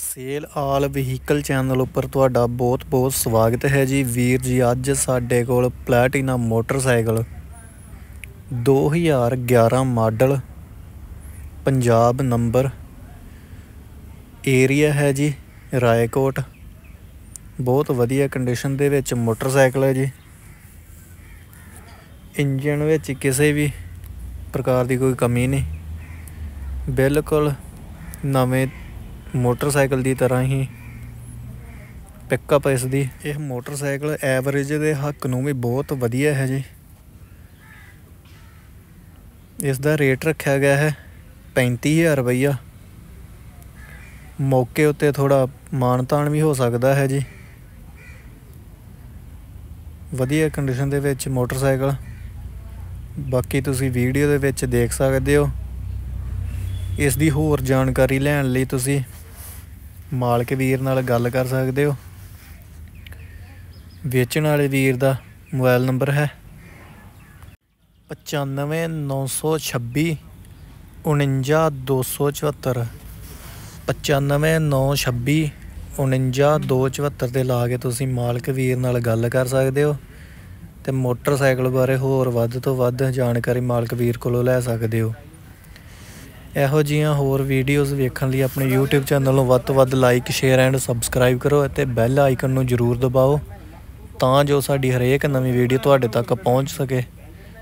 sale ਆਲ vehicle channel ਉੱਪਰ ਤੁਹਾਡਾ ਬਹੁਤ-ਬਹੁਤ ਸਵਾਗਤ ਹੈ ਜੀ ਵੀਰ ਜੀ ਅੱਜ ਸਾਡੇ ਕੋਲ Platina motorcycle 2011 model Punjab number area ਹੈ ਜੀ ਰਾਏਕੋਟ ਬਹੁਤ ਵਧੀਆ ਕੰਡੀਸ਼ਨ ਦੇ ਵਿੱਚ ਮੋਟਰਸਾਈਕਲ ਹੈ ਜੀ ਇੰਜਨ ਵਿੱਚ ਕਿਸੇ ਵੀ ਪ੍ਰਕਾਰ ਦੀ ਕੋਈ ਕਮੀ ਨਹੀਂ ਬਿਲਕੁਲ ਨਵੇਂ ਮੋਟਰਸਾਈਕਲ ਦੀ ਤਰ੍ਹਾਂ ਹੀ ਪਿਕਅਪ ਇਸ ਦੀ ਇਹ ਮੋਟਰਸਾਈਕਲ ਐਵਰੇਜ ਦੇ ਹੱਕ ਨੂੰ ਵੀ ਬਹੁਤ ਵਧੀਆ ਹੈ ਜੀ ਇਸ ਦਾ ਰੇਟ ਰੱਖਿਆ ਗਿਆ ਹੈ 35000 ਰੁਪਈਆ ਮੌਕੇ ਉੱਤੇ ਥੋੜਾ ਮਾਨਤਾਨ ਵੀ ਹੋ ਸਕਦਾ ਹੈ ਜੀ ਵਧੀਆ ਕੰਡੀਸ਼ਨ ਦੇ ਵਿੱਚ ਮੋਟਰਸਾਈਕਲ ਬਾਕੀ ਤੁਸੀਂ ਵੀਡੀਓ ਦੇ ਵਿੱਚ ਦੇਖ ਸਕਦੇ ਹੋ ਇਸ ਦੀ ਹੋਰ ਜਾਣਕਾਰੀ ਲੈਣ ਲਈ ਤੁਸੀਂ ਮਾਲਕ ਵੀਰ ਨਾਲ ਗੱਲ ਕਰ ਸਕਦੇ ਹੋ ਵੇਚਣ ਵਾਲੇ ਵੀਰ ਦਾ ਮੋਬਾਈਲ ਨੰਬਰ ਹੈ 95926 49274 95926 49274 ਤੇ ਲਾ ਕੇ ਤੁਸੀਂ ਮਾਲਕ ਵੀਰ ਨਾਲ ਗੱਲ ਕਰ ਸਕਦੇ ਹੋ ਤੇ ਮੋਟਰਸਾਈਕਲ ਬਾਰੇ ਹੋਰ ਵੱਧ ਤੋਂ ਵੱਧ ਜਾਣਕਾਰੀ ਮਾਲਕ ਵੀਰ ਕੋਲੋਂ ਲੈ ਸਕਦੇ ਹੋ ਇਹੋ ਜੀਆਂ ਹੋਰ ਵੀਡੀਓਜ਼ ਵੇਖਣ ਲਈ ਆਪਣੇ YouTube ਚੈਨਲ ਨੂੰ ਵੱਧ ਤੋਂ ਵੱਧ ਲਾਈਕ ਸ਼ੇਅਰ ਐਂਡ ਸਬਸਕ੍ਰਾਈਬ ਕਰੋ ਅਤੇ ਬੈਲ ਆਈਕਨ ਨੂੰ ਜ਼ਰੂਰ ਦਬਾਓ ਤਾਂ ਜੋ ਸਾਡੀ ਹਰੇਕ ਨਵੀਂ ਵੀਡੀਓ ਤੁਹਾਡੇ ਤੱਕ ਪਹੁੰਚ ਸਕੇ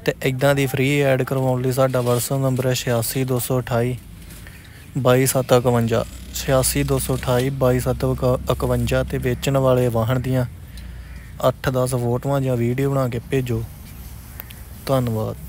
ਤੇ ਇਦਾਂ ਦੀ ਫ੍ਰੀ ਐਡ ਕਰਵਾਉਣ ਲਈ ਸਾਡਾ WhatsApp ਨੰਬਰ ਹੈ 86228 22751 86228 22751 ਤੇ ਵੇਚਣ ਵਾਲੇ ਵਾਹਨ ਦੀਆਂ 8-10 ਫੋਟੋਆਂ ਜਾਂ ਵੀਡੀਓ ਬਣਾ ਕੇ ਭੇਜੋ ਧੰਨਵਾਦ